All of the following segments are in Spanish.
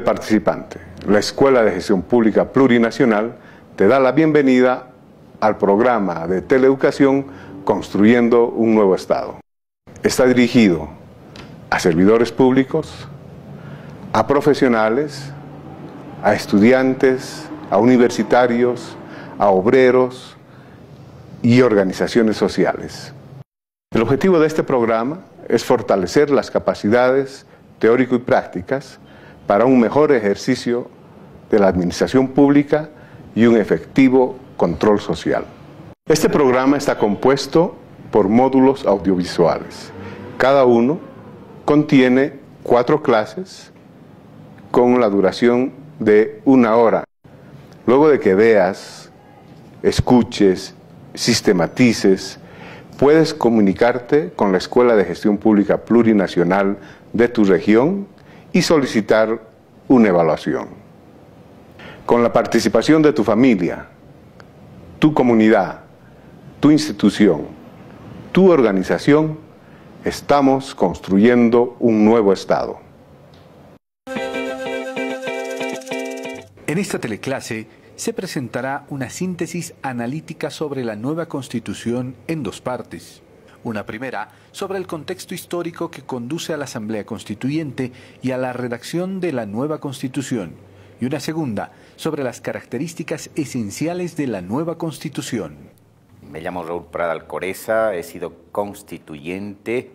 participante. la Escuela de Gestión Pública Plurinacional te da la bienvenida al programa de teleeducación Construyendo un Nuevo Estado. Está dirigido a servidores públicos, a profesionales, a estudiantes, a universitarios, a obreros y organizaciones sociales. El objetivo de este programa es fortalecer las capacidades teórico y prácticas para un mejor ejercicio de la administración pública y un efectivo control social. Este programa está compuesto por módulos audiovisuales. Cada uno contiene cuatro clases con la duración de una hora. Luego de que veas, escuches, sistematices, puedes comunicarte con la Escuela de Gestión Pública Plurinacional de tu región y solicitar una evaluación. Con la participación de tu familia, tu comunidad, tu institución, tu organización, estamos construyendo un nuevo Estado. En esta teleclase se presentará una síntesis analítica sobre la nueva Constitución en dos partes. Una primera sobre el contexto histórico que conduce a la Asamblea Constituyente y a la redacción de la nueva Constitución. Y una segunda sobre las características esenciales de la nueva Constitución. Me llamo Raúl Prada Alcoreza, he sido constituyente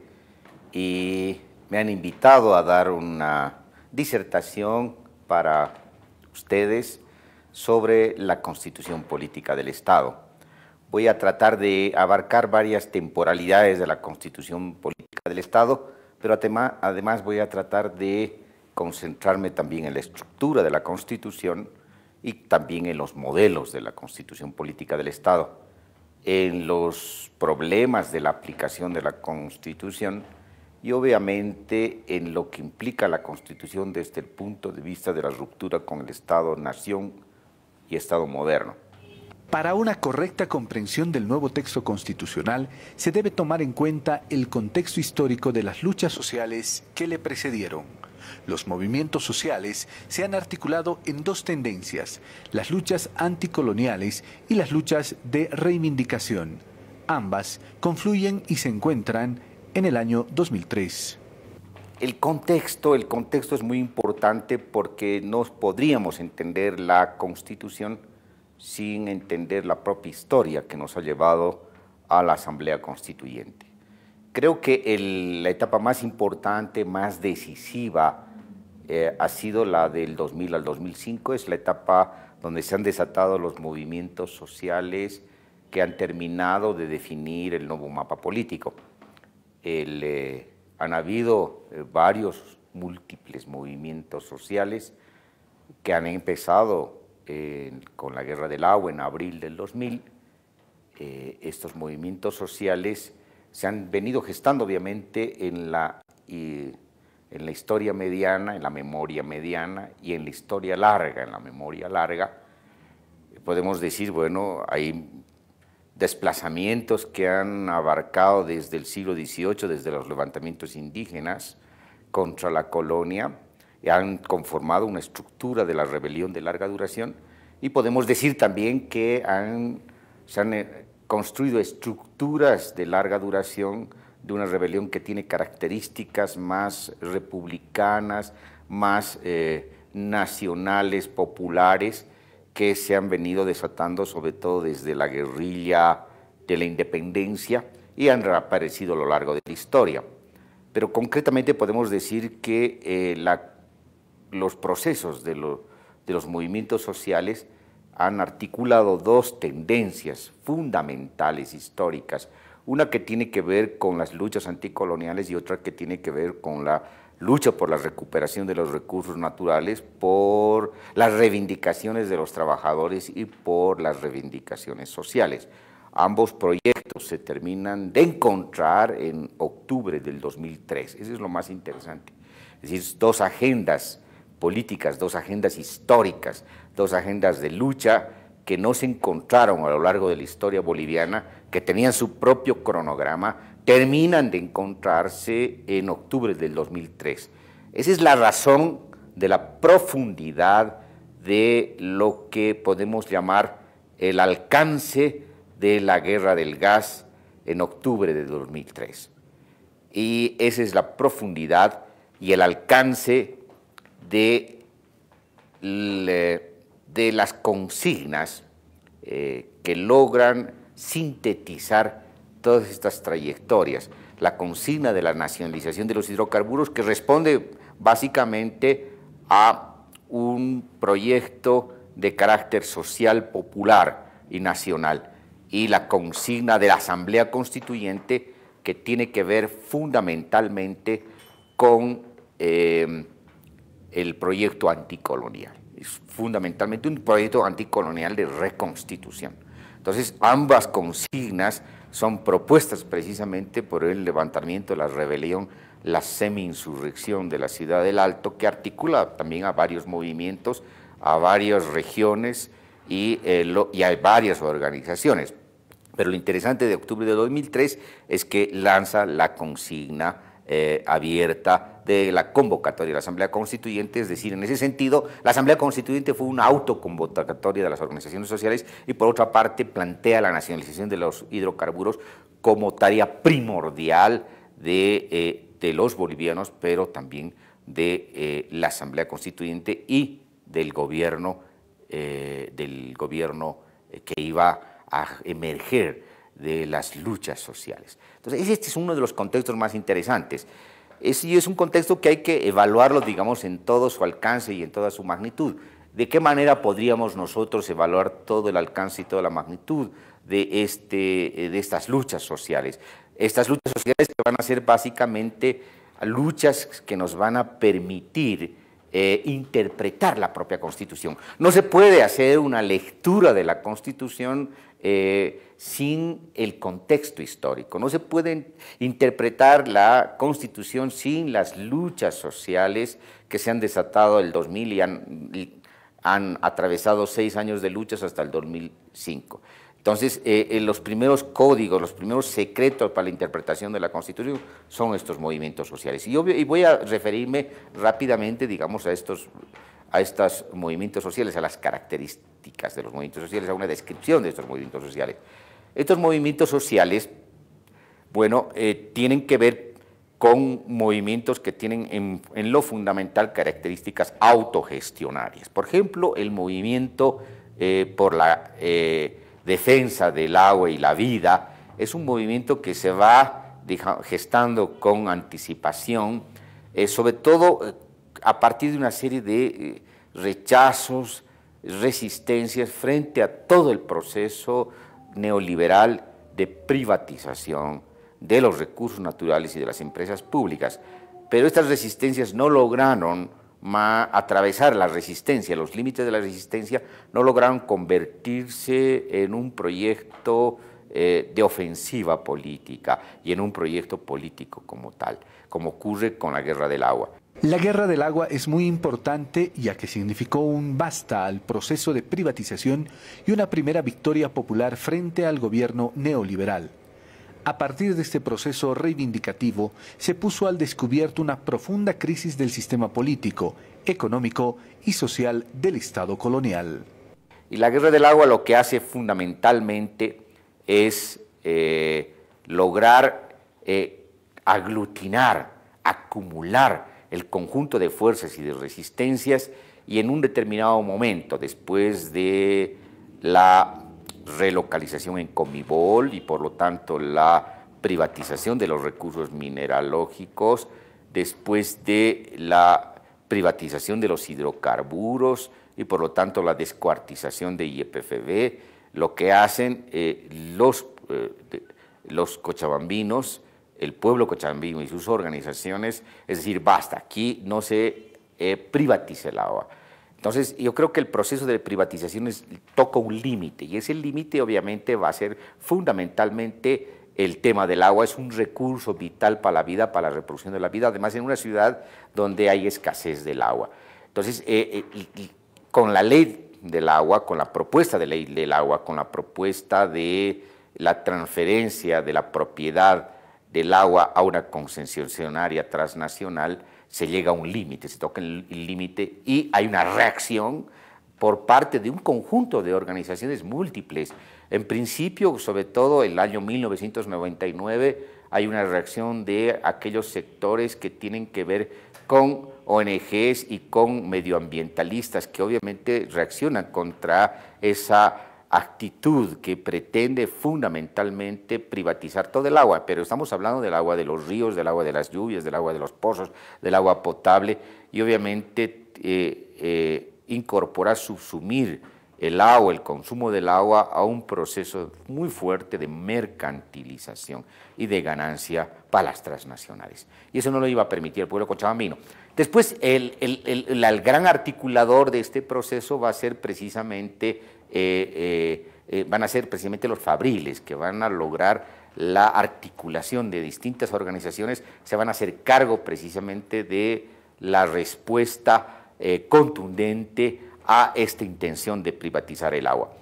y me han invitado a dar una disertación para ustedes sobre la constitución política del Estado voy a tratar de abarcar varias temporalidades de la constitución política del Estado, pero además voy a tratar de concentrarme también en la estructura de la constitución y también en los modelos de la constitución política del Estado, en los problemas de la aplicación de la constitución y obviamente en lo que implica la constitución desde el punto de vista de la ruptura con el Estado-nación y Estado moderno. Para una correcta comprensión del nuevo texto constitucional, se debe tomar en cuenta el contexto histórico de las luchas sociales que le precedieron. Los movimientos sociales se han articulado en dos tendencias, las luchas anticoloniales y las luchas de reivindicación. Ambas confluyen y se encuentran en el año 2003. El contexto, el contexto es muy importante porque no podríamos entender la Constitución sin entender la propia historia que nos ha llevado a la Asamblea Constituyente. Creo que la etapa más importante, más decisiva, eh, ha sido la del 2000 al 2005, es la etapa donde se han desatado los movimientos sociales que han terminado de definir el nuevo mapa político. Eh, han habido eh, varios múltiples movimientos sociales que han empezado con la guerra del agua en abril del 2000, eh, estos movimientos sociales se han venido gestando obviamente en la, en la historia mediana, en la memoria mediana y en la historia larga, en la memoria larga. Podemos decir, bueno, hay desplazamientos que han abarcado desde el siglo XVIII, desde los levantamientos indígenas contra la colonia, han conformado una estructura de la rebelión de larga duración y podemos decir también que han, se han eh, construido estructuras de larga duración de una rebelión que tiene características más republicanas, más eh, nacionales, populares, que se han venido desatando sobre todo desde la guerrilla de la independencia y han reaparecido a lo largo de la historia. Pero concretamente podemos decir que eh, la los procesos de, los movimientos sociales han articulado dos tendencias fundamentales históricas, una que tiene que ver con las luchas anticoloniales y otra que tiene que ver con la lucha por la recuperación de los recursos naturales, por las reivindicaciones de los trabajadores y por las reivindicaciones sociales. Ambos proyectos se terminan de encontrar en octubre del 2003, eso es lo más interesante. Es decir, dos agendas políticas, dos agendas históricas, dos agendas de lucha que no se encontraron a lo largo de la historia boliviana, que tenían su propio cronograma, terminan de encontrarse en octubre del 2003. Esa es la razón de la profundidad de lo que podemos llamar el alcance de la guerra del gas en octubre del 2003. Y esa es la profundidad y el alcance de, las consignas eh, que logran sintetizar todas estas trayectorias. La consigna de la nacionalización de los hidrocarburos que responde básicamente a un proyecto de carácter social, popular y nacional. Y la consigna de la Asamblea Constituyente que tiene que ver fundamentalmente con eh, el proyecto anticolonial. Es fundamentalmente un proyecto anticolonial de reconstitución. Entonces, ambas consignas son propuestas precisamente por el levantamiento, la rebelión, la semi-insurrección de la ciudad del Alto, que articula también a varios movimientos, a varias regiones y, eh, y a varias organizaciones. Pero lo interesante de octubre de 2003 es que lanza la consigna eh, abierta de la convocatoria de la Asamblea Constituyente, es decir, en ese sentido, la Asamblea Constituyente fue una autoconvocatoria de las organizaciones sociales y por otra parte plantea la nacionalización de los hidrocarburos como tarea primordial de, eh, los bolivianos, pero también de eh, la Asamblea Constituyente y del gobierno, eh, del gobierno que iba a emerger de las luchas sociales. Entonces, este es uno de los contextos más interesantes es, y es un contexto que hay que evaluarlo, digamos, en todo su alcance y en toda su magnitud. ¿De qué manera podríamos nosotros evaluar todo el alcance y toda la magnitud de, este, eh, de estas luchas sociales? Estas luchas sociales que van a ser básicamente luchas que nos van a permitir eh, interpretar la propia Constitución. No se puede hacer una lectura de la Constitución eh, sin el contexto histórico. No se puede interpretar la Constitución sin las luchas sociales que se han desatado el 2000 y han, han atravesado seis años de luchas hasta el 2005. Entonces, eh, eh, los primeros códigos, los primeros secretos para la interpretación de la Constitución son estos movimientos sociales. Y, voy a referirme rápidamente, digamos, a estos a movimientos sociales, a las características de los movimientos sociales, a una descripción de estos movimientos sociales. Estos movimientos sociales, bueno, eh, tienen que ver con movimientos que tienen en, lo fundamental características autogestionarias. Por ejemplo, el movimiento por la defensa del agua y la vida, es un movimiento que se va gestando con anticipación, eh, sobre todo eh, a partir de una serie de eh, rechazos, resistencias frente a todo el proceso neoliberal de privatización de los recursos naturales y de las empresas públicas. Pero estas resistencias no lograron atravesar la resistencia, los límites de la resistencia, no lograron convertirse en un proyecto eh, de ofensiva política y en un proyecto político como tal, como ocurre con la guerra del agua. La guerra del agua es muy importante ya que significó un basta al proceso de privatización y una primera victoria popular frente al gobierno neoliberal. A partir de este proceso reivindicativo, se puso al descubierto una profunda crisis del sistema político, económico y social del Estado colonial. Y la guerra del agua lo que hace fundamentalmente es eh, lograr eh, aglutinar, acumular el conjunto de fuerzas y de resistencias y en un determinado momento, después de la relocalización en Comibol y por lo tanto la privatización de los recursos mineralógicos, después de la privatización de los hidrocarburos y por lo tanto la descuartización de IEPFB, lo que hacen eh, eh, los, cochabambinos, el pueblo cochabambino y sus organizaciones, es decir, basta, aquí no se privatiza eh, privatice el agua, entonces, yo creo que el proceso de privatización toca un límite y ese límite obviamente va a ser fundamentalmente el tema del agua, es un recurso vital para la vida, para la reproducción de la vida, además en una ciudad donde hay escasez del agua. Entonces, eh, eh, con la ley del agua, con la propuesta de ley del agua, con la propuesta de la transferencia de la propiedad, el agua a una concesionaria transnacional, se llega a un límite, se toca el límite y hay una reacción por parte de un conjunto de organizaciones múltiples. En principio, sobre todo el año 1999, hay una reacción de aquellos sectores que tienen que ver con ONGs y con medioambientalistas que obviamente reaccionan contra esa actitud que pretende fundamentalmente privatizar todo el agua, pero estamos hablando del agua de los ríos, del agua de las lluvias, del agua de los pozos, del agua potable y obviamente eh, eh, incorporar, subsumir el agua, el consumo del agua a un proceso muy fuerte de mercantilización y de ganancia para las transnacionales. Y eso no lo iba a permitir el pueblo cochabambino. Después, el, el, el gran articulador de este proceso va a ser precisamente eh, eh, eh, van a ser precisamente los fabriles que van a lograr la articulación de distintas organizaciones, se van a hacer cargo precisamente de la respuesta contundente a esta intención de privatizar el agua.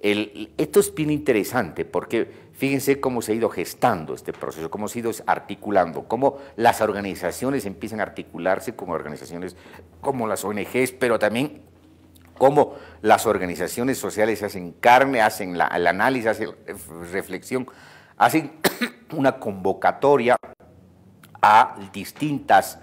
esto es bien interesante porque fíjense cómo se ha ido gestando este proceso, cómo se ha ido articulando, cómo las organizaciones empiezan a articularse con organizaciones como las ONGs, pero también cómo las organizaciones sociales hacen carne, hacen el análisis, hacen reflexión, hacen una convocatoria a distintas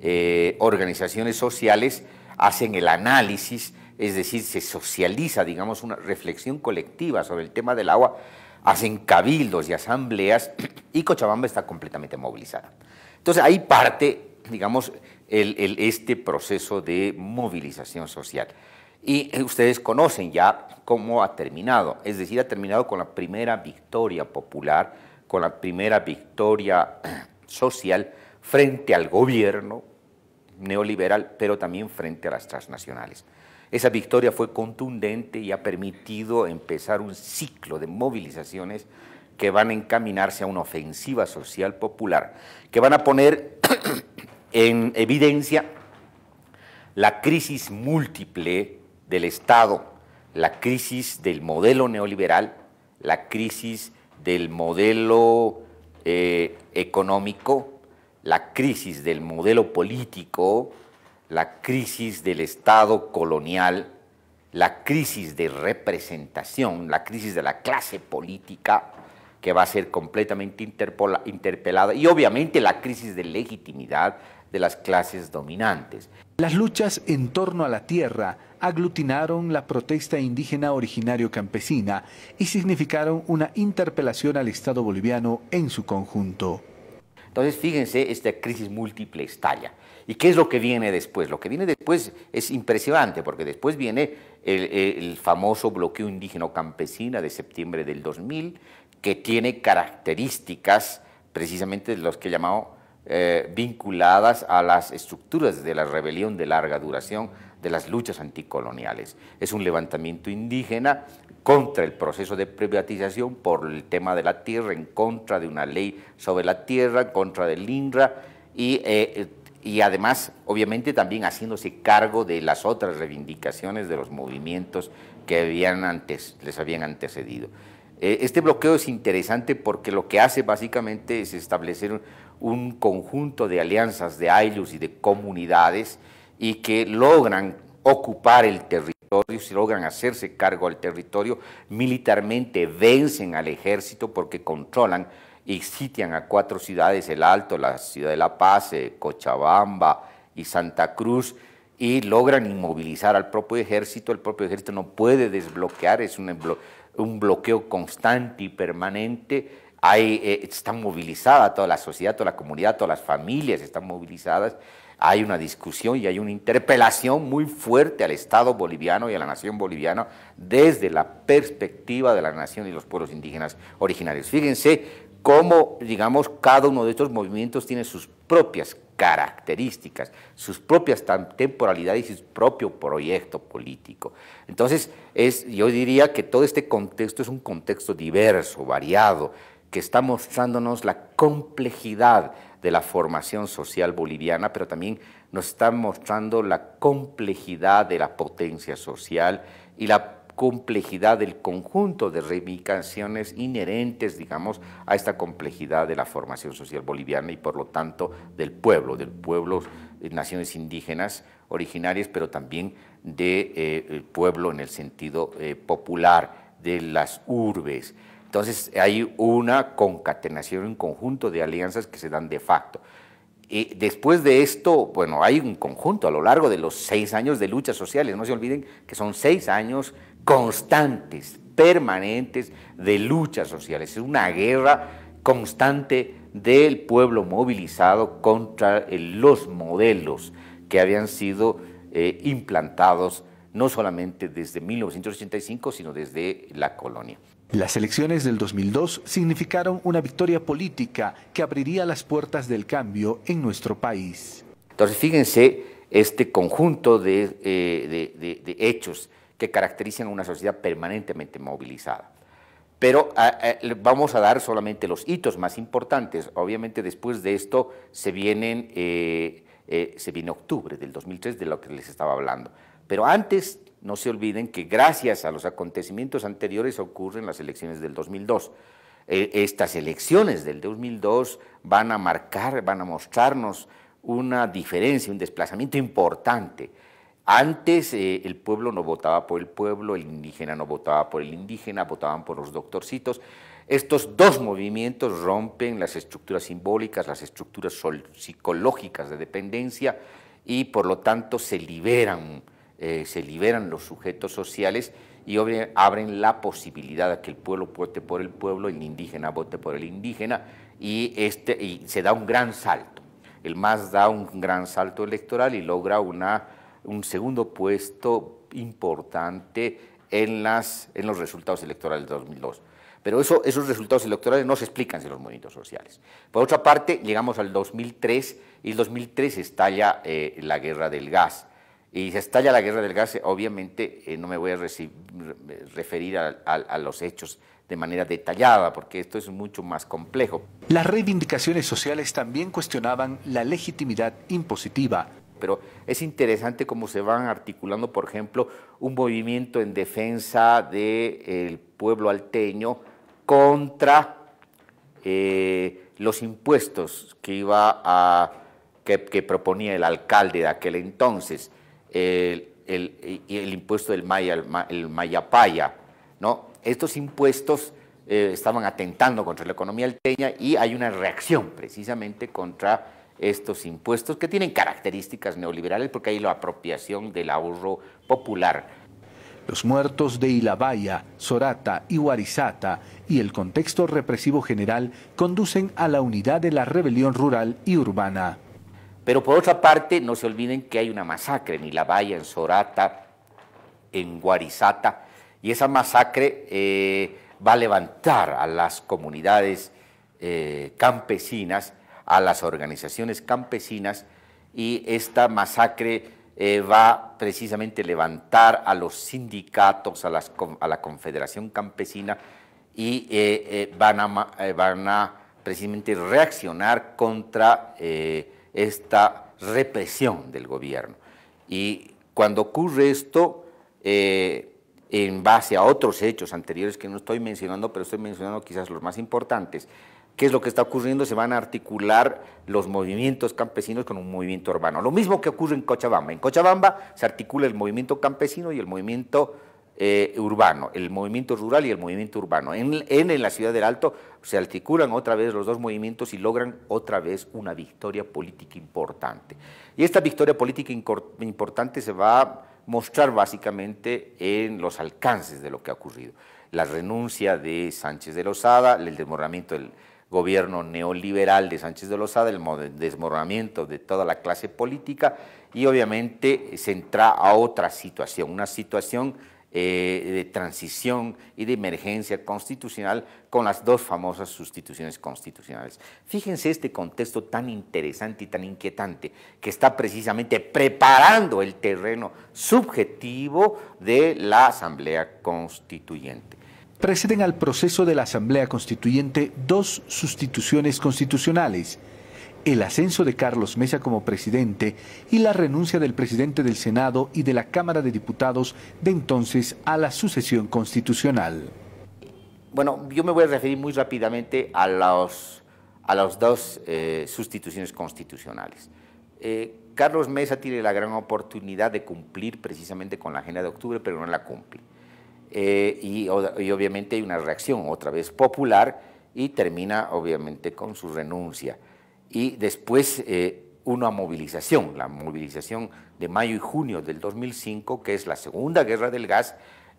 eh, organizaciones sociales, hacen el análisis, es decir, se socializa, digamos, una reflexión colectiva sobre el tema del agua, hacen cabildos y asambleas y Cochabamba está completamente movilizada. Entonces ahí parte, digamos, este proceso de movilización social. Y eh, ustedes conocen ya cómo ha terminado, es decir, ha terminado con la primera victoria popular, con la primera victoria eh, social frente al gobierno neoliberal, pero también frente a las transnacionales. Esa victoria fue contundente y ha permitido empezar un ciclo de movilizaciones que van a encaminarse a una ofensiva social popular, que van a poner en evidencia la crisis múltiple del Estado, la crisis del modelo neoliberal, la crisis del modelo eh, económico, la crisis del modelo político, la crisis del Estado colonial, la crisis de representación, la crisis de la clase política, que va a ser completamente interpelada, y obviamente la crisis de legitimidad de las clases dominantes. Las luchas en torno a la tierra, aglutinaron la protesta indígena originario campesina y significaron una interpelación al Estado boliviano en su conjunto. Entonces, fíjense, esta crisis múltiple estalla. ¿Y qué es lo que viene después? Lo que viene después es impresionante, porque después viene el, famoso bloqueo indígena campesina de septiembre del 2000, que tiene características precisamente de los que llamado... Eh, vinculadas a las estructuras de la rebelión de larga duración, de las luchas anticoloniales. Es un levantamiento indígena contra el proceso de privatización por el tema de la tierra, en contra de una ley sobre la tierra, en contra del INRA y, eh, y además, obviamente, también haciéndose cargo de las otras reivindicaciones de los movimientos que habían antes, les habían antecedido. Eh, este bloqueo es interesante porque lo que hace básicamente es establecer un conjunto de alianzas de AILUS y de comunidades y que logran ocupar el territorio, si logran hacerse cargo del territorio, militarmente vencen al ejército porque controlan y sitian a cuatro ciudades, el Alto, la Ciudad de La Paz, eh, Cochabamba y Santa Cruz, y logran inmovilizar al propio ejército, el propio ejército no puede desbloquear, es un, un bloqueo constante y permanente, eh, está movilizada toda la sociedad, toda la comunidad, todas las familias están movilizadas. Hay una discusión y hay una interpelación muy fuerte al Estado boliviano y a la nación boliviana desde la perspectiva de la nación y los pueblos indígenas originarios. Fíjense cómo, digamos, cada uno de estos movimientos tiene sus propias características, sus propias temporalidades y su propio proyecto político. Entonces, yo diría que todo este contexto es un contexto diverso, variado, que está mostrándonos la complejidad de la formación social boliviana, pero también nos está mostrando la complejidad de la potencia social y la complejidad del conjunto de reivindicaciones inherentes, digamos, a esta complejidad de la formación social boliviana y por lo tanto del pueblo, del pueblo, eh, naciones indígenas originarias, pero también del de, eh, pueblo en el sentido eh, popular, de las urbes. Entonces hay una concatenación, un conjunto de alianzas que se dan de facto. Y después de esto, bueno, hay un conjunto a lo largo de los seis años de luchas sociales, no se olviden que son seis años constantes, permanentes de luchas sociales, es una guerra constante del pueblo movilizado contra los modelos que habían sido eh, implantados no solamente desde 1985, sino desde la colonia. Las elecciones del 2002 significaron una victoria política que abriría las puertas del cambio en nuestro país. Entonces, fíjense este conjunto de, eh, de, hechos que caracterizan a una sociedad permanentemente movilizada. Pero vamos a dar solamente los hitos más importantes. Obviamente después de esto se, vienen, eh, eh, se viene octubre del 2003, de lo que les estaba hablando. Pero antes no se olviden que gracias a los acontecimientos anteriores ocurren las elecciones del 2002. E, estas elecciones del 2002 van a marcar, van a mostrarnos una diferencia, un desplazamiento importante. Antes eh, el pueblo no votaba por el pueblo, el indígena no votaba por el indígena, votaban por los doctorcitos. Estos dos movimientos rompen las estructuras simbólicas, las estructuras psicológicas de dependencia y por lo tanto se liberan eh, se liberan los sujetos sociales y abren la posibilidad de que el pueblo vote por el pueblo, el indígena vote por el indígena, y, este, se da un gran salto. El MAS da un gran salto electoral y logra una, un segundo puesto importante en, las, en los resultados electorales de 2002. Pero esos resultados electorales no se explican sin los movimientos sociales. Por otra parte, llegamos al 2003 y el 2003 estalla eh, la guerra del gas y se estalla la guerra del gas, obviamente eh, no me voy a referir a, los hechos de manera detallada, porque esto es mucho más complejo. Las reivindicaciones sociales también cuestionaban la legitimidad impositiva. Pero es interesante cómo se van articulando, por ejemplo, un movimiento en defensa del eh, pueblo alteño contra eh, los impuestos que iba a que proponía el alcalde de aquel entonces el, impuesto del Maya, el, Mayapaya, ¿no? Estos impuestos eh, estaban atentando contra la economía alteña y hay una reacción precisamente contra estos impuestos que tienen características neoliberales porque hay la apropiación del ahorro popular. Los muertos de Ilabaya, Sorata y Huarizata y el contexto represivo general conducen a la unidad de la rebelión rural y urbana. Pero por otra parte, no se olviden que hay una masacre en Ilabaya, en Sorata, en Guarizata, y esa masacre eh, va a levantar a las comunidades eh, campesinas, a las organizaciones campesinas, y esta masacre eh, va precisamente a levantar a los sindicatos, a, la Confederación Campesina, y van, a, precisamente reaccionar contra esta represión del gobierno. Y cuando ocurre esto, eh, en base a otros hechos anteriores que no estoy mencionando, pero estoy mencionando quizás los más importantes, ¿qué es lo que está ocurriendo? Se van a articular los movimientos campesinos con un movimiento urbano. Lo mismo que ocurre en Cochabamba. En Cochabamba se articula el movimiento campesino y el movimiento eh, urbano, el movimiento rural y el movimiento urbano. En, la ciudad del Alto se articulan otra vez los dos movimientos y logran otra vez una victoria política importante. Y esta victoria política importante se va a mostrar básicamente en los alcances de lo que ha ocurrido. La renuncia de Sánchez de Lozada, el desmoronamiento del gobierno neoliberal de Sánchez de Lozada, el desmoronamiento de toda la clase política y obviamente se entra a otra situación, una situación eh, de transición y de emergencia constitucional con las dos famosas sustituciones constitucionales. Fíjense este contexto tan interesante y tan inquietante que está precisamente preparando el terreno subjetivo de la Asamblea Constituyente. Preceden al proceso de la Asamblea Constituyente dos sustituciones constitucionales el ascenso de Carlos Mesa como presidente y la renuncia del presidente del Senado y de la Cámara de Diputados de entonces a la sucesión constitucional. Bueno, yo me voy a referir muy rápidamente a las dos eh, sustituciones constitucionales. Eh, Carlos Mesa tiene la gran oportunidad de cumplir precisamente con la agenda de octubre, pero no la cumple. Eh, y obviamente hay una reacción otra vez popular y termina obviamente con su renuncia y después eh, una movilización, la movilización de mayo y junio del 2005, que es la segunda guerra del gas,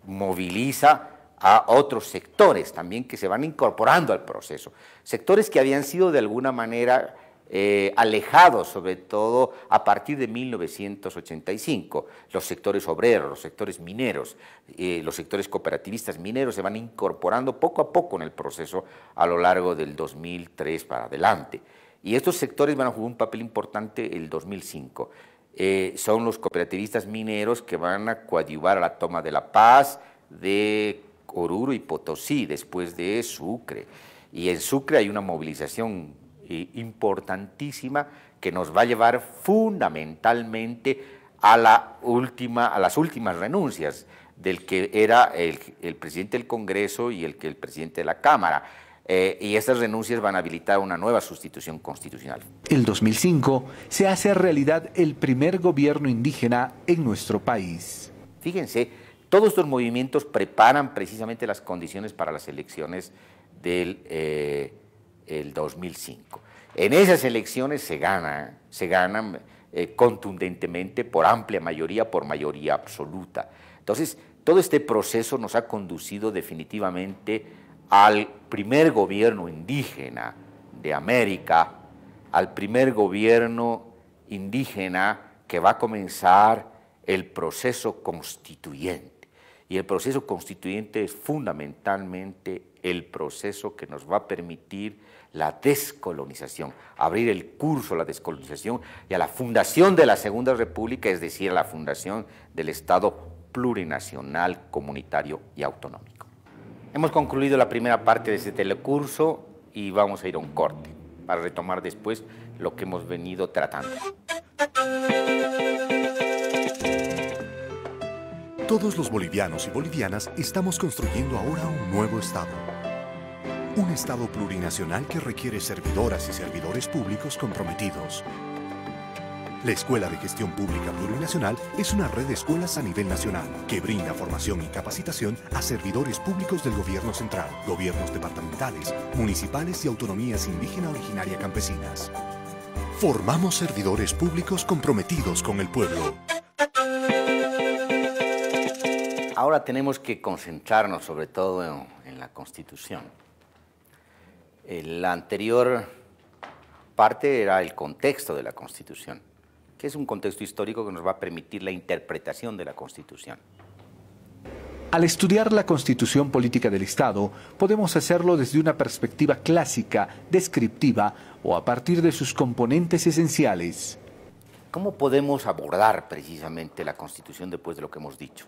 moviliza a otros sectores también que se van incorporando al proceso, sectores que habían sido de alguna manera eh, alejados, sobre todo a partir de 1985. Los sectores obreros, los sectores mineros, eh, los sectores cooperativistas mineros se van incorporando poco a poco en el proceso a lo largo del 2003 para adelante. Y estos sectores van a jugar un papel importante el 2005. Eh, son los cooperativistas mineros que van a coadyuvar a la toma de La Paz, de Oruro y Potosí, después de Sucre. Y en Sucre hay una movilización eh, importantísima que nos va a llevar fundamentalmente a, la última, a las últimas renuncias del que era el, el presidente del Congreso y el que el presidente de la Cámara. Eh, y estas renuncias van a habilitar una nueva sustitución constitucional. El 2005 se hace realidad el primer gobierno indígena en nuestro país. Fíjense, todos estos movimientos preparan precisamente las condiciones para las elecciones del 2005. Eh, en esas elecciones se gana, se ganan eh, contundentemente por amplia mayoría, por mayoría absoluta. Entonces, todo este proceso nos ha conducido definitivamente al primer gobierno indígena de América, al primer gobierno indígena que va a comenzar el proceso constituyente. Y el proceso constituyente es fundamentalmente el proceso que nos va a permitir la descolonización, abrir el curso a la descolonización y a la fundación de la Segunda República, es decir, a la fundación del Estado plurinacional, comunitario y autonómico. Hemos concluido la primera parte de este telecurso y vamos a ir a un corte para retomar después lo que hemos venido tratando. Todos los bolivianos y bolivianas estamos construyendo ahora un nuevo Estado. Un Estado plurinacional que requiere servidoras y servidores públicos comprometidos la Escuela de Gestión Pública Plurinacional es una red de escuelas a nivel nacional que brinda formación y capacitación a servidores públicos del gobierno central, gobiernos departamentales, municipales y autonomías indígena originaria campesinas. Formamos servidores públicos comprometidos con el pueblo. Ahora tenemos que concentrarnos sobre todo en, en la Constitución. La anterior parte era el contexto de la Constitución es un contexto histórico que nos va a permitir la interpretación de la Constitución. Al estudiar la constitución política del Estado, podemos hacerlo desde una perspectiva clásica, descriptiva o a partir de sus componentes esenciales. ¿Cómo podemos abordar precisamente la constitución después de lo que hemos dicho?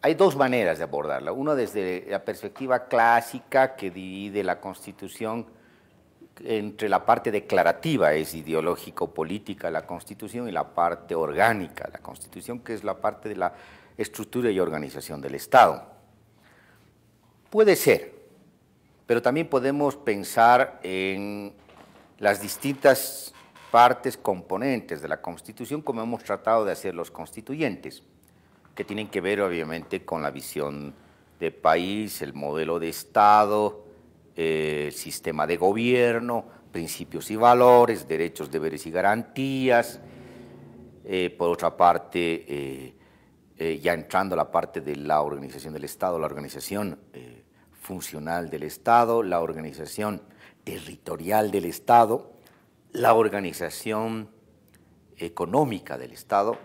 Hay dos maneras de abordarla. Una desde la perspectiva clásica que divide la constitución entre la parte declarativa, es ideológico-política la Constitución, y la parte orgánica, la Constitución, que es la parte de la estructura y organización del Estado. Puede ser, pero también podemos pensar en las distintas partes componentes de la Constitución, como hemos tratado de hacer los constituyentes, que tienen que ver obviamente con la visión de país, el modelo de Estado, eh, sistema de gobierno, principios y valores, derechos, deberes y garantías. Eh, por otra parte, eh, ya entrando a la parte de la organización del Estado, la organización funcional del Estado, la organización territorial del Estado, la organización económica del Estado,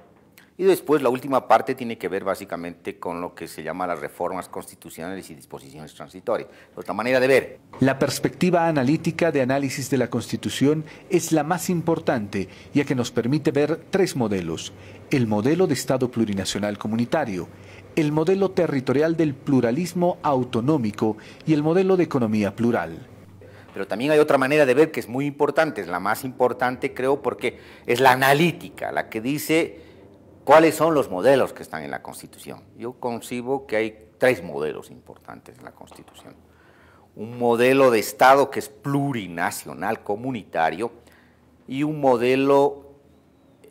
y después la última parte tiene que ver básicamente con lo que se llama las reformas constitucionales y disposiciones transitorias, otra pues, manera de ver. La perspectiva analítica de análisis de la Constitución es la más importante, ya que nos permite ver tres modelos. El modelo de Estado plurinacional comunitario, el modelo territorial del pluralismo autonómico y el modelo de economía plural. Pero también hay otra manera de ver que es muy importante, es la más importante creo porque es la analítica, la que dice ¿Cuáles son los modelos que están en la Constitución? Yo concibo que hay tres modelos importantes en la Constitución. Un modelo de Estado que es plurinacional, comunitario, y un modelo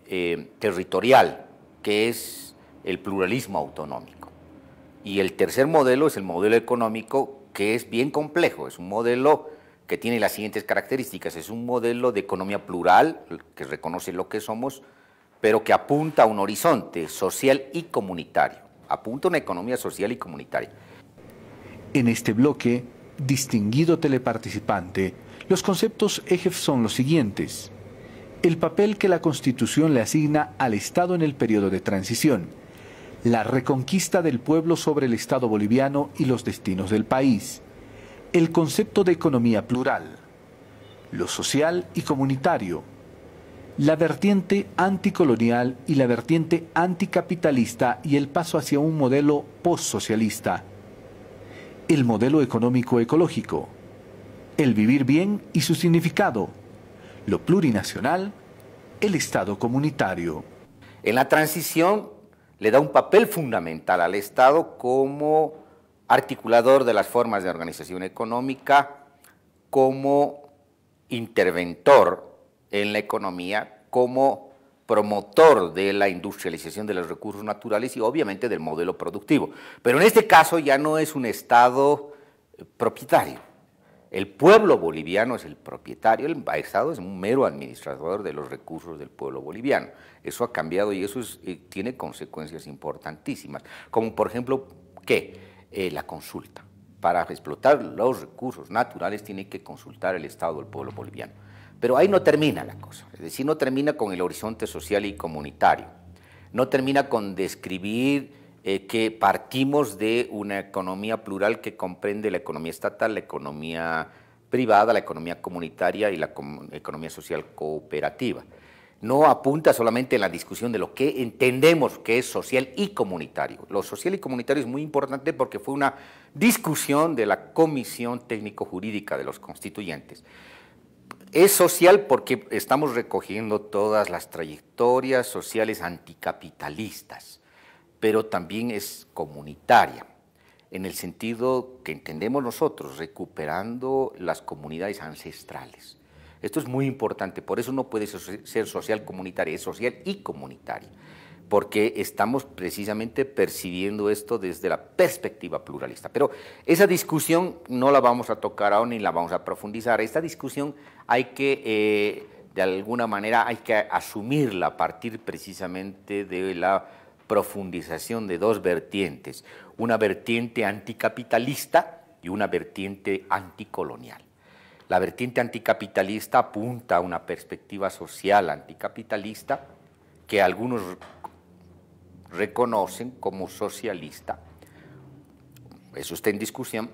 eh, territorial, que es el pluralismo autonómico. Y el tercer modelo es el modelo económico, que es bien complejo, es un modelo que tiene las siguientes características, es un modelo de economía plural, que reconoce lo que somos, pero que apunta a un horizonte social y comunitario, apunta a una economía social y comunitaria. En este bloque, distinguido teleparticipante, los conceptos EGEF son los siguientes. El papel que la Constitución le asigna al Estado en el periodo de transición, la reconquista del pueblo sobre el Estado boliviano y los destinos del país, el concepto de economía plural, lo social y comunitario, la vertiente anticolonial y la vertiente anticapitalista y el paso hacia un modelo postsocialista. El modelo económico ecológico. El vivir bien y su significado. Lo plurinacional. El Estado comunitario. En la transición le da un papel fundamental al Estado como articulador de las formas de organización económica, como interventor en la economía como promotor de la industrialización de los recursos naturales y obviamente del modelo productivo. Pero en este caso ya no es un Estado eh, propietario. El pueblo boliviano es el propietario, el Estado es un mero administrador de los recursos del pueblo boliviano. Eso ha cambiado y eso eh, tiene consecuencias importantísimas, como por ejemplo, ¿qué? Eh, la consulta. Para explotar los recursos naturales tiene que consultar el Estado del pueblo boliviano. Pero ahí no termina la cosa, es decir, no termina con el horizonte social y comunitario, no termina con describir eh, que partimos de una economía plural que comprende la economía estatal, la economía privada, la economía comunitaria y la economía social cooperativa. No apunta solamente en la discusión de lo que entendemos que es social y comunitario. Lo social y comunitario es muy importante porque fue una discusión de la Comisión Técnico-Jurídica de los Constituyentes es social porque estamos recogiendo todas las trayectorias sociales anticapitalistas, pero también es comunitaria, en el sentido que entendemos nosotros, recuperando las comunidades ancestrales. Esto es muy importante, por eso no puede ser social comunitaria, es social y comunitaria, porque estamos precisamente percibiendo esto desde la perspectiva pluralista. Pero esa discusión no la vamos a tocar ahora ni la vamos a profundizar, esta discusión hay que, eh, de alguna manera, hay que asumirla a partir precisamente de la profundización de dos vertientes, una vertiente anticapitalista y una vertiente anticolonial. La vertiente anticapitalista apunta a una perspectiva social anticapitalista que algunos reconocen como socialista, eso está en discusión,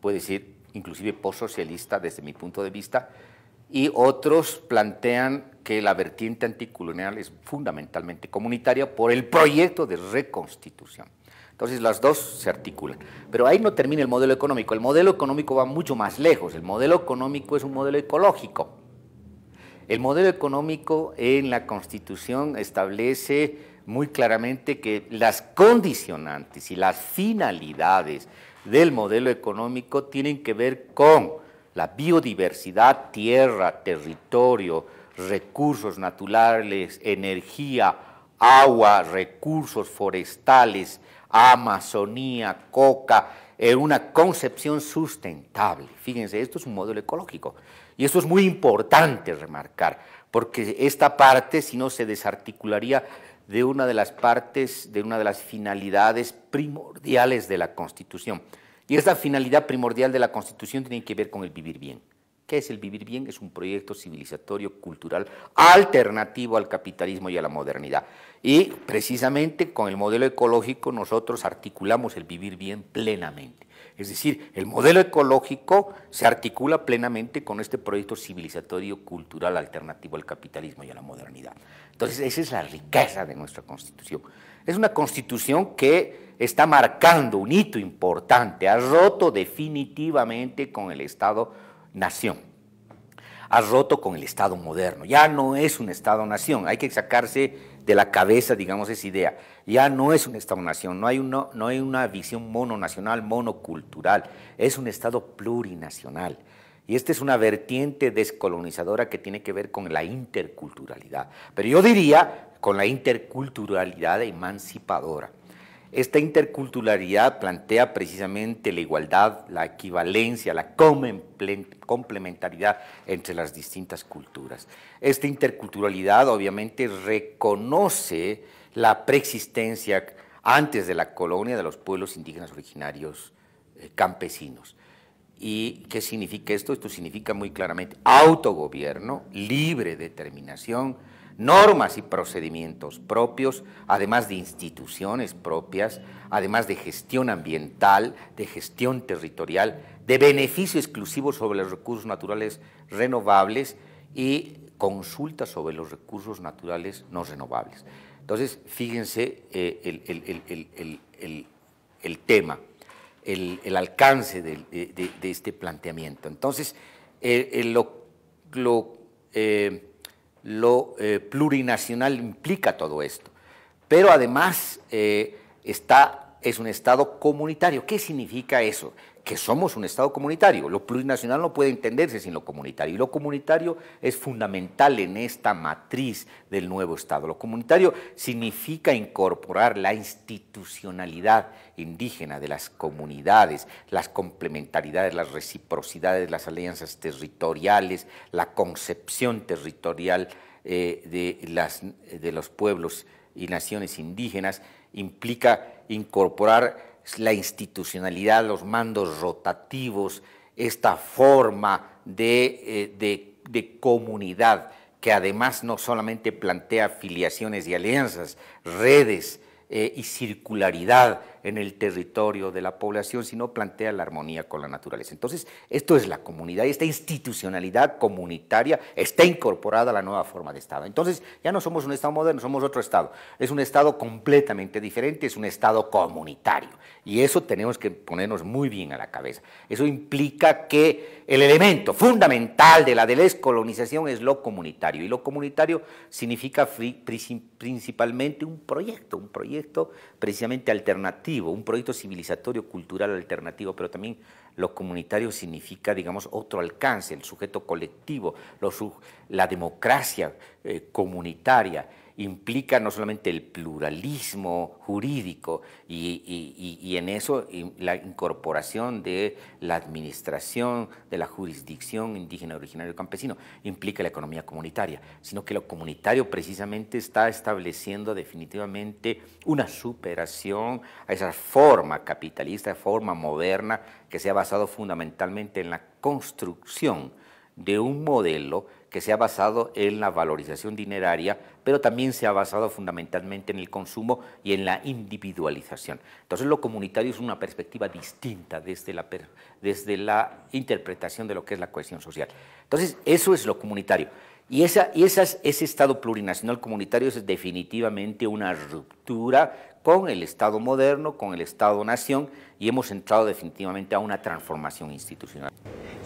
puede decir inclusive postsocialista desde mi punto de vista, y otros plantean que la vertiente anticolonial es fundamentalmente comunitaria por el proyecto de reconstitución. Entonces las dos se articulan. Pero ahí no termina el modelo económico. El modelo económico va mucho más lejos. El modelo económico es un modelo ecológico. El modelo económico en la Constitución establece muy claramente que las condicionantes y las finalidades del modelo económico tienen que ver con la biodiversidad, tierra, territorio, recursos naturales, energía, agua, recursos forestales, Amazonía, coca, en una concepción sustentable. Fíjense, esto es un modelo ecológico. Y esto es muy importante remarcar, porque esta parte, si no, se desarticularía de una de las partes, de una de las finalidades primordiales de la Constitución. Y esa finalidad primordial de la Constitución tiene que ver con el vivir bien. ¿Qué es el vivir bien? Es un proyecto civilizatorio, cultural, alternativo al capitalismo y a la modernidad. Y precisamente con el modelo ecológico nosotros articulamos el vivir bien plenamente. Es decir, el modelo ecológico se articula plenamente con este proyecto civilizatorio, cultural, alternativo al capitalismo y a la modernidad. Entonces, esa es la riqueza de nuestra Constitución es una constitución que está marcando un hito importante, ha roto definitivamente con el Estado-nación, ha roto con el Estado moderno, ya no es un Estado-nación, hay que sacarse de la cabeza, digamos, esa idea, ya no es un Estado-nación, no, hay una, no hay una visión mononacional, monocultural, es un Estado plurinacional. Y esta es una vertiente descolonizadora que tiene que ver con la interculturalidad. Pero yo diría con la interculturalidad emancipadora. Esta interculturalidad plantea precisamente la igualdad, la equivalencia, la complementariedad entre las distintas culturas. Esta interculturalidad obviamente reconoce la preexistencia antes de la colonia de los pueblos indígenas originarios eh, campesinos. ¿Y qué significa esto? Esto significa muy claramente autogobierno, libre determinación, normas y procedimientos propios, además de instituciones propias, además de gestión ambiental, de gestión territorial, de beneficio exclusivo sobre los recursos naturales renovables y consulta sobre los recursos naturales no renovables. Entonces, fíjense eh, el, tema, el, alcance de, este planteamiento. Entonces, eh, eh, lo, lo lo eh, plurinacional implica todo esto. Pero además eh, está, es un Estado comunitario. ¿Qué significa eso? que somos un Estado comunitario. Lo plurinacional no puede entenderse sin lo comunitario. Y lo comunitario es fundamental en esta matriz del nuevo Estado. Lo comunitario significa incorporar la institucionalidad indígena de las comunidades, las complementaridades, las reciprocidades, las alianzas territoriales, la concepción territorial eh, de los pueblos y naciones indígenas, implica incorporar la institucionalidad, los mandos rotativos, esta forma eh, de, comunidad que además no solamente plantea afiliaciones y alianzas, redes eh, y circularidad, en el territorio de la población, sino plantea la armonía con la naturaleza. Entonces, esto es la comunidad y esta institucionalidad comunitaria está incorporada a la nueva forma de Estado. Entonces, ya no somos un Estado moderno, somos otro Estado. Es un Estado completamente diferente, es un Estado comunitario. Y eso tenemos que ponernos muy bien a la cabeza. Eso implica que el elemento fundamental de la descolonización es lo comunitario. Y lo comunitario significa principalmente un proyecto, un proyecto precisamente alternativo, un proyecto civilizatorio, cultural alternativo, pero también lo comunitario significa, digamos, otro alcance, el sujeto colectivo, la democracia eh, comunitaria implica no solamente el pluralismo jurídico y, en eso la incorporación de la administración de la jurisdicción indígena originario campesino, implica la economía comunitaria, sino que lo comunitario precisamente está estableciendo definitivamente una superación a esa forma capitalista, forma moderna que se ha basado fundamentalmente en la construcción de un modelo que se ha basado en la valorización dineraria, pero también se ha basado fundamentalmente en el consumo y en la individualización. Entonces lo comunitario es una perspectiva distinta desde la, desde la interpretación de lo que es la cohesión social. Entonces eso es lo comunitario. Y, esa, y ese Estado plurinacional comunitario es definitivamente una ruptura con el Estado moderno, con el Estado-nación, y hemos entrado definitivamente a una transformación institucional.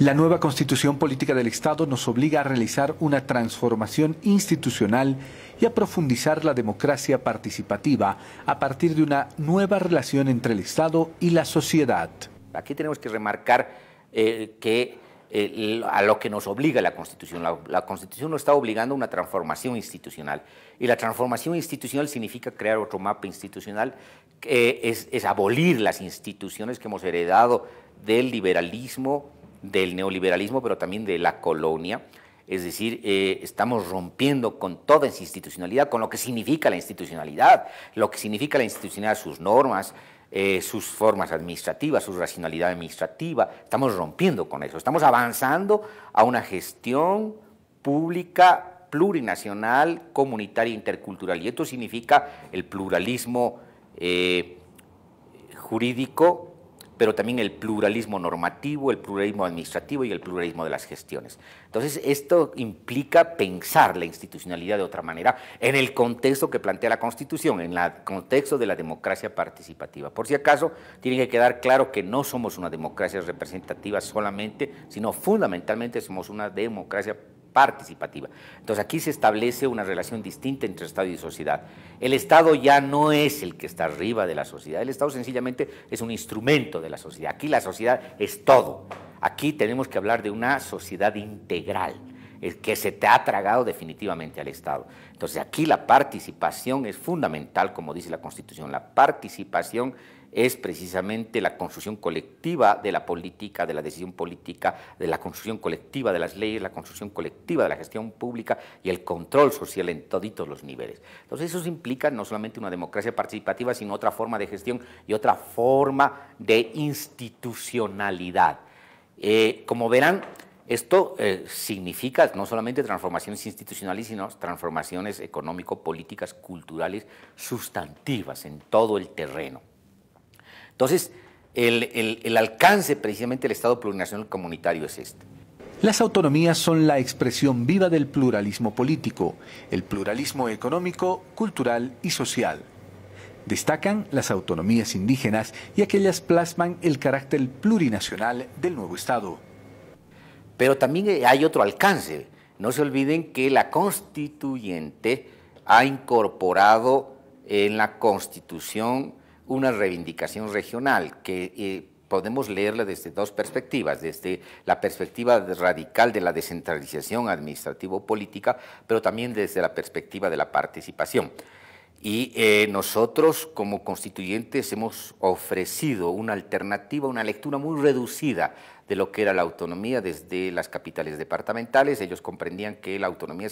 La nueva constitución política del Estado nos obliga a realizar una transformación institucional y a profundizar la democracia participativa a partir de una nueva relación entre el Estado y la sociedad. Aquí tenemos que remarcar eh, que eh, a lo que nos obliga la Constitución. La, Constitución nos está obligando a una transformación institucional. Y la transformación institucional significa crear otro mapa institucional, es, abolir las instituciones que hemos heredado del liberalismo, del neoliberalismo, pero también de la colonia. Es decir, eh, estamos rompiendo con toda esa institucionalidad, con lo que significa la institucionalidad, lo que significa la institucionalidad, sus normas, eh, sus formas administrativas, su racionalidad administrativa. Estamos rompiendo con eso, estamos avanzando a una gestión pública, plurinacional, comunitaria, intercultural. Y esto significa el pluralismo eh, jurídico pero también el pluralismo normativo, el pluralismo administrativo y el pluralismo de las gestiones. Entonces, esto implica pensar la institucionalidad de otra manera en el contexto que plantea la Constitución, en el contexto de la democracia participativa. Por si acaso, tiene que quedar claro que no somos una democracia representativa solamente, sino fundamentalmente somos una democracia participativa. Entonces aquí se establece una relación distinta entre Estado y sociedad. El Estado ya no es el que está arriba de la sociedad, el Estado sencillamente es un instrumento de la sociedad. Aquí la sociedad es todo. Aquí tenemos que hablar de una sociedad integral eh, que se te ha tragado definitivamente al Estado. Entonces aquí la participación es fundamental, como dice la Constitución, la participación es precisamente la construcción colectiva de la política, de la decisión política, de la construcción colectiva de las leyes, la construcción colectiva de la gestión pública y el control social en todos los niveles. Entonces eso implica no solamente una democracia participativa, sino otra forma de gestión y otra forma de institucionalidad. Eh, como verán, esto eh, significa no solamente transformaciones institucionales, sino transformaciones económico-políticas, culturales, sustantivas en todo el terreno. Entonces, el, alcance precisamente del Estado plurinacional comunitario es este. Las autonomías son la expresión viva del pluralismo político, el pluralismo económico, cultural y social. Destacan las autonomías indígenas y aquellas plasman el carácter plurinacional del nuevo Estado. Pero también hay otro alcance. No se olviden que la constituyente ha incorporado en la constitución una reivindicación regional que eh, podemos leerla desde dos perspectivas, desde la perspectiva radical de la descentralización administrativo-política, pero también desde la perspectiva de la participación. Y eh, nosotros como constituyentes hemos ofrecido una alternativa, una lectura muy reducida de lo que era la autonomía desde las capitales departamentales. Ellos comprendían que la autonomía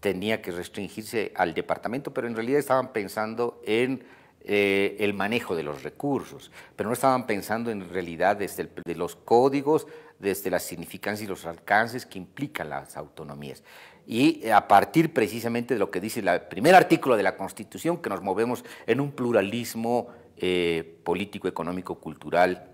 tenía que restringirse al departamento, pero en realidad estaban pensando en eh, el manejo de los recursos, pero no estaban pensando en realidad desde de los códigos, desde las significancias y los alcances que implican las autonomías. Y eh, a partir precisamente de lo que dice el primer artículo de la Constitución, que nos movemos en un pluralismo eh, político, económico, cultural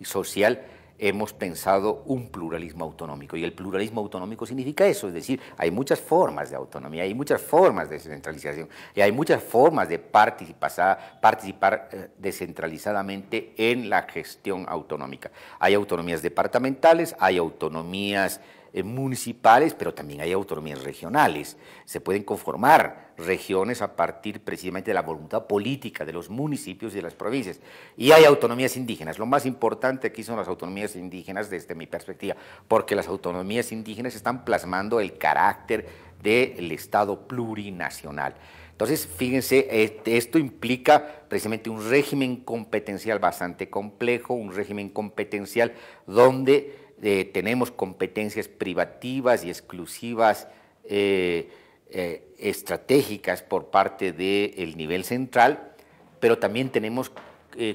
y social, hemos pensado un pluralismo autonómico. Y el pluralismo autonómico significa eso, es decir, hay muchas formas de autonomía, hay muchas formas de descentralización, y hay muchas formas de participar, eh, descentralizadamente en la gestión autonómica. Hay autonomías departamentales, hay autonomías eh, municipales, pero también hay autonomías regionales. Se pueden conformar regiones a partir precisamente de la voluntad política de los municipios y de las provincias. Y hay autonomías indígenas. Lo más importante aquí son las autonomías indígenas desde mi perspectiva, porque las autonomías indígenas están plasmando el carácter del Estado plurinacional. Entonces, fíjense, esto implica precisamente un régimen competencial bastante complejo, un régimen competencial donde eh, tenemos competencias privativas y exclusivas eh, eh, estratégicas por parte del nivel central, pero también tenemos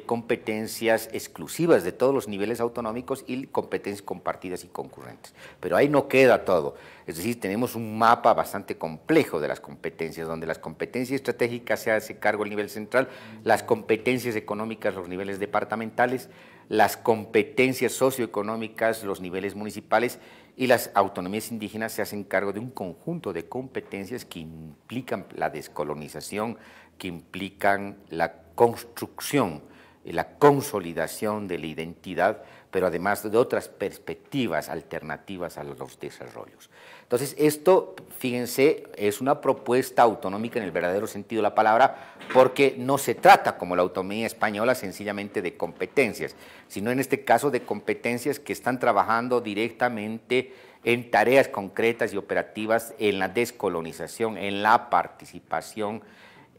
competencias exclusivas de todos los niveles autonómicos y competencias compartidas y concurrentes. Pero ahí no queda todo. Es decir, tenemos un mapa bastante complejo de las competencias, donde las competencias estratégicas se hace cargo el nivel central, las competencias económicas los niveles departamentales, las competencias socioeconómicas, los niveles municipales y las autonomías indígenas se hacen cargo de un conjunto de competencias que implican la descolonización, que implican la construcción, y la consolidación de la identidad, pero además de otras perspectivas alternativas a los desarrollos. Entonces, esto, fíjense, es una propuesta autonómica en el verdadero sentido de la palabra, porque no se trata, como la autonomía española, sencillamente de competencias, sino en este caso de competencias que están trabajando directamente en tareas concretas y operativas, en la descolonización, en la participación,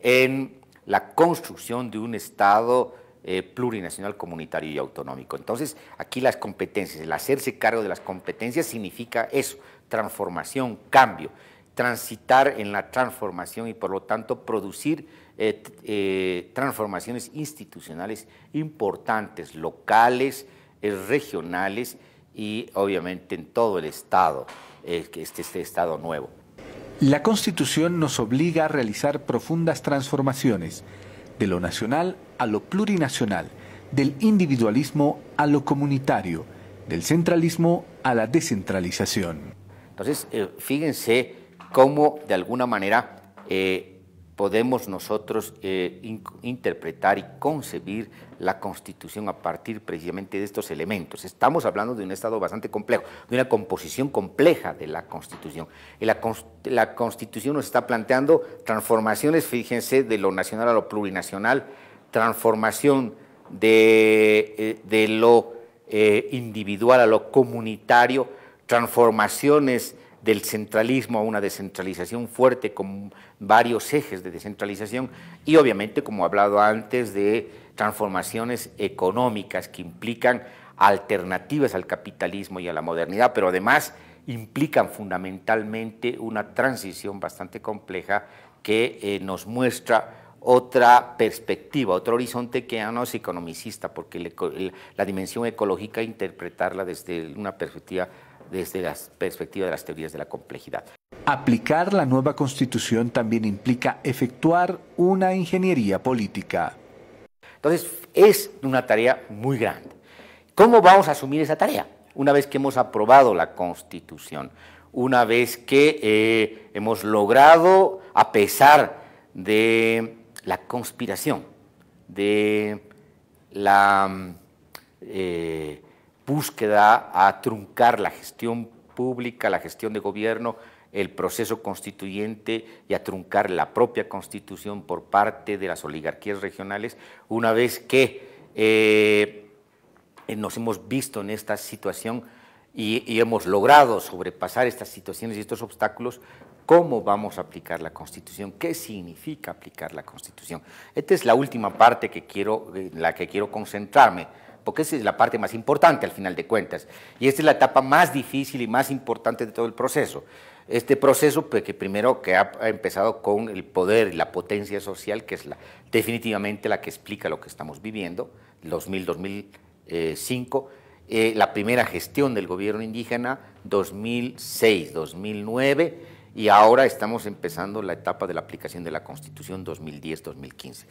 en la construcción de un Estado eh, plurinacional, comunitario y autonómico. Entonces, aquí las competencias, el hacerse cargo de las competencias significa eso, transformación, cambio, transitar en la transformación y por lo tanto producir eh, eh, transformaciones institucionales importantes, locales, eh, regionales y obviamente en todo el Estado, este, este Estado nuevo. La Constitución nos obliga a realizar profundas transformaciones, de lo nacional a lo plurinacional, del individualismo a lo comunitario, del centralismo a la descentralización. Entonces, eh, fíjense cómo de alguna manera eh, podemos nosotros eh, interpretar y concebir la Constitución a partir precisamente de estos elementos. Estamos hablando de un Estado bastante complejo, de una composición compleja de la Constitución. Y la, Constitución nos está planteando transformaciones, fíjense, de lo nacional a lo plurinacional, transformación de, lo individual a lo comunitario, transformaciones del centralismo a una descentralización fuerte con varios ejes de descentralización y obviamente, como he hablado antes, de transformaciones económicas que implican alternativas al capitalismo y a la modernidad, pero además implican fundamentalmente una transición bastante compleja que eh, nos muestra otra perspectiva, otro horizonte que no es economicista, porque la dimensión ecológica interpretarla desde una perspectiva desde la perspectiva de las teorías de la complejidad. Aplicar la nueva constitución también implica efectuar una ingeniería política. Entonces, es una tarea muy grande. ¿Cómo vamos a asumir esa tarea? Una vez que hemos aprobado la constitución, una vez que eh, hemos logrado, a pesar de la conspiración, de la... Mm, eh, búsqueda a truncar la gestión pública, la gestión de gobierno, el proceso constituyente y a truncar la propia constitución por parte de las oligarquías regionales, una vez que eh, eh, nos hemos visto en esta situación y, hemos logrado sobrepasar estas situaciones y estos obstáculos, ¿cómo vamos a aplicar la Constitución? ¿Qué significa aplicar la Constitución? Esta es la última parte que quiero, en la que quiero concentrarme porque esa es la parte más importante al final de cuentas. Y esta es la etapa más difícil y más importante de todo el proceso. Este proceso pues, que primero que ha empezado con el poder y la potencia social, que es definitivamente la que explica lo que estamos viviendo, 2000-2005, eh, eh, la primera gestión del gobierno indígena, 2006-2009 y ahora estamos empezando la etapa de la aplicación de la Constitución 2010-2015.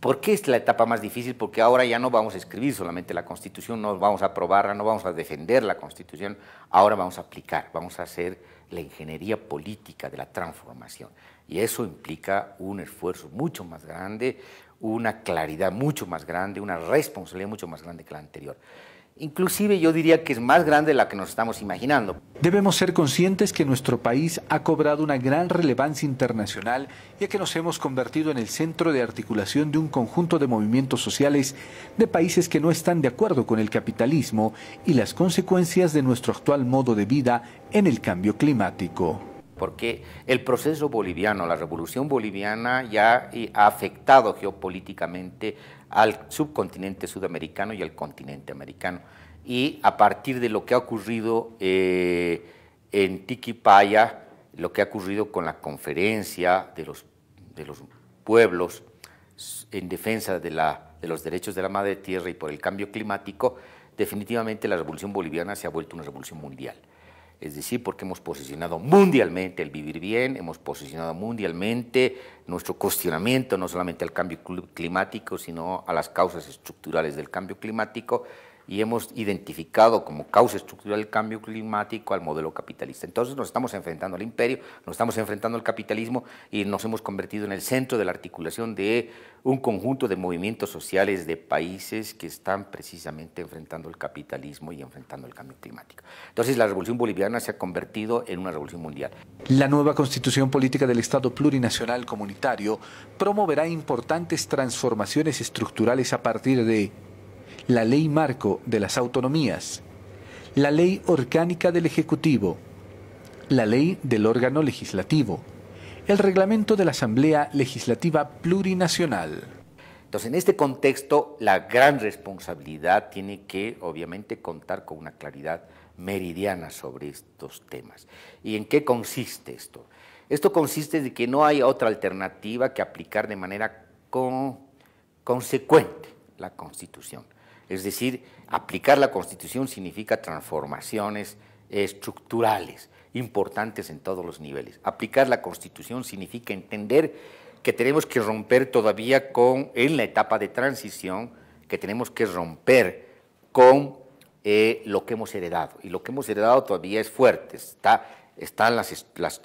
¿Por qué es la etapa más difícil? Porque ahora ya no vamos a escribir solamente la Constitución, no vamos a aprobarla, no vamos a defender la Constitución, ahora vamos a aplicar, vamos a hacer la ingeniería política de la transformación. Y eso implica un esfuerzo mucho más grande, una claridad mucho más grande, una responsabilidad mucho más grande que la anterior. Inclusive yo diría que es más grande de la que nos estamos imaginando. Debemos ser conscientes que nuestro país ha cobrado una gran relevancia internacional, ya que nos hemos convertido en el centro de articulación de un conjunto de movimientos sociales de países que no están de acuerdo con el capitalismo y las consecuencias de nuestro actual modo de vida en el cambio climático porque el proceso boliviano, la revolución boliviana ya eh, ha afectado geopolíticamente al subcontinente sudamericano y al continente americano. Y a partir de lo que ha ocurrido eh, en Tiquipaya, lo que ha ocurrido con la conferencia de los, de los pueblos en defensa de, de los derechos de la madre tierra y por el cambio climático, definitivamente la revolución boliviana se ha vuelto una revolución mundial. Es decir, porque hemos posicionado mundialmente el vivir bien, hemos posicionado mundialmente nuestro cuestionamiento no solamente al cambio climático, sino a las causas estructurales del cambio climático y hemos identificado como causa estructural el cambio climático al modelo capitalista. Entonces nos estamos enfrentando al imperio, nos estamos enfrentando al capitalismo y nos hemos convertido en el centro de la articulación de un conjunto de movimientos sociales de países que están precisamente enfrentando el capitalismo y enfrentando el cambio climático. Entonces la revolución boliviana se ha convertido en una revolución mundial. La nueva constitución política del Estado plurinacional comunitario promoverá importantes transformaciones estructurales a partir de la Ley Marco de las Autonomías, la Ley Orgánica del Ejecutivo, la Ley del Órgano Legislativo, el Reglamento de la Asamblea Legislativa Plurinacional. Entonces, en este contexto, la gran responsabilidad tiene que, obviamente, contar con una claridad meridiana sobre estos temas. ¿Y en qué consiste esto? Esto consiste en que no hay otra alternativa que aplicar de manera consecuente la Constitución. Es decir, aplicar la Constitución significa transformaciones estructurales importantes en todos los niveles. Aplicar la Constitución significa entender que tenemos que romper todavía con, en la etapa de transición, que tenemos que romper con eh, lo que hemos heredado. Y lo que hemos heredado todavía es fuerte. están las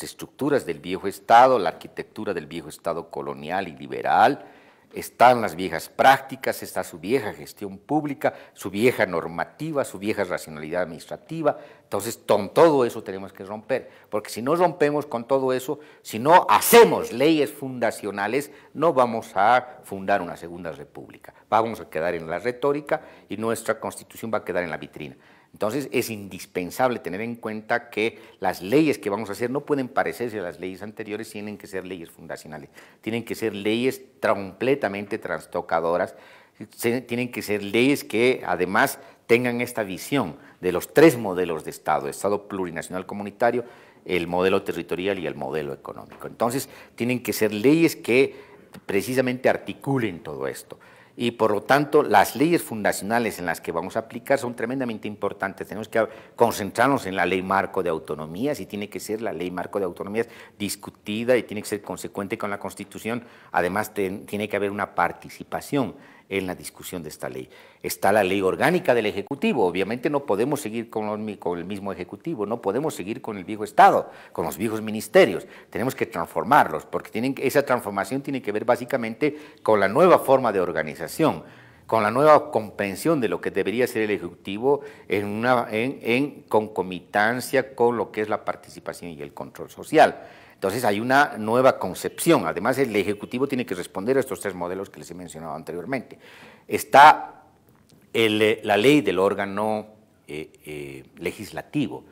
estructuras del viejo Estado, la arquitectura del viejo Estado colonial y liberal, están las viejas prácticas, está su vieja gestión pública, su vieja normativa, su vieja racionalidad administrativa. Entonces, con todo eso tenemos que romper, porque si no rompemos con todo eso, si no hacemos leyes fundacionales, no vamos a fundar una segunda república. Vamos a quedar en la retórica y nuestra constitución va a quedar en la vitrina. Entonces es indispensable tener en cuenta que las leyes que vamos a hacer no pueden parecerse a las leyes anteriores, tienen que ser leyes fundacionales, tienen que ser leyes completamente trastocadoras, tienen que ser leyes que además tengan esta visión de los tres modelos de Estado, Estado plurinacional comunitario, el modelo territorial y el modelo económico. Entonces tienen que ser leyes que precisamente articulen todo esto y por lo tanto las leyes fundacionales en las que vamos a aplicar son tremendamente importantes. Tenemos que concentrarnos en la ley marco de autonomías y tiene que ser la ley marco de autonomías discutida y tiene que ser consecuente con la Constitución. Además, tiene que haber una participación en la discusión de esta ley. Está la ley orgánica del Ejecutivo, obviamente no podemos seguir con, el mismo Ejecutivo, no podemos seguir con el viejo Estado, con los viejos ministerios, tenemos que transformarlos, porque tienen, esa transformación tiene que ver básicamente con la nueva forma de organización, con la nueva comprensión de lo que debería ser el Ejecutivo en concomitancia con lo que es la participación y el control social. Entonces hay una nueva concepción. Además, el Ejecutivo tiene que responder a estos tres modelos que les he mencionado anteriormente. Está eh, la ley del órgano eh, eh, legislativo.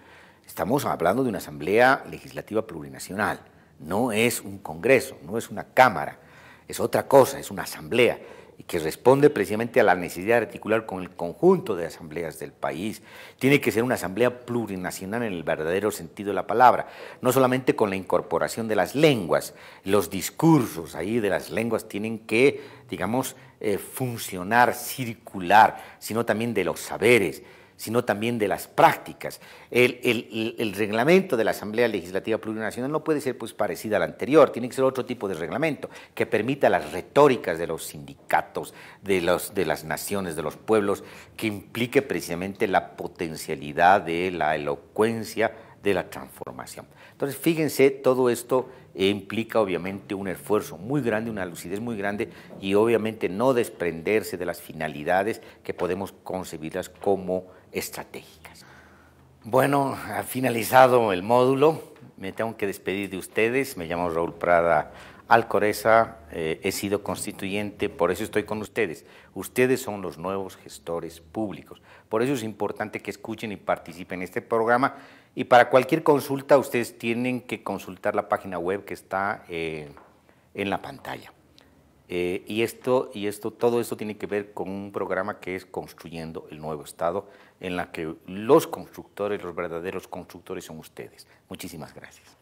Estamos hablando de una asamblea legislativa plurinacional. No es un Congreso, no es una Cámara, es otra cosa, es una asamblea y que responde precisamente a la necesidad de articular con el conjunto de asambleas del país. Tiene que ser una asamblea plurinacional en el verdadero sentido de la palabra, no solamente con la incorporación de las lenguas, los discursos ahí de las lenguas tienen que, digamos, eh, funcionar, circular, sino también de los saberes sino también de las prácticas. El, reglamento de la Asamblea Legislativa Plurinacional no puede ser pues parecido al anterior, tiene que ser otro tipo de reglamento que permita las retóricas de los sindicatos, de, los, de las naciones, de los pueblos, que implique precisamente la potencialidad de la elocuencia de la transformación. Entonces, fíjense todo esto e implica obviamente un esfuerzo muy grande, una lucidez muy grande y obviamente no desprenderse de las finalidades que podemos concebirlas como estratégicas. Bueno, ha finalizado el módulo, me tengo que despedir de ustedes, me llamo Raúl Prada Alcoreza, eh, he sido constituyente, por eso estoy con ustedes. Ustedes son los nuevos gestores públicos, por eso es importante que escuchen y participen en este programa y para cualquier consulta, ustedes tienen que consultar la página web que está eh, en la pantalla. Eh, y esto, y esto, todo esto tiene que ver con un programa que es Construyendo el Nuevo Estado, en la que los constructores, los verdaderos constructores son ustedes. Muchísimas gracias.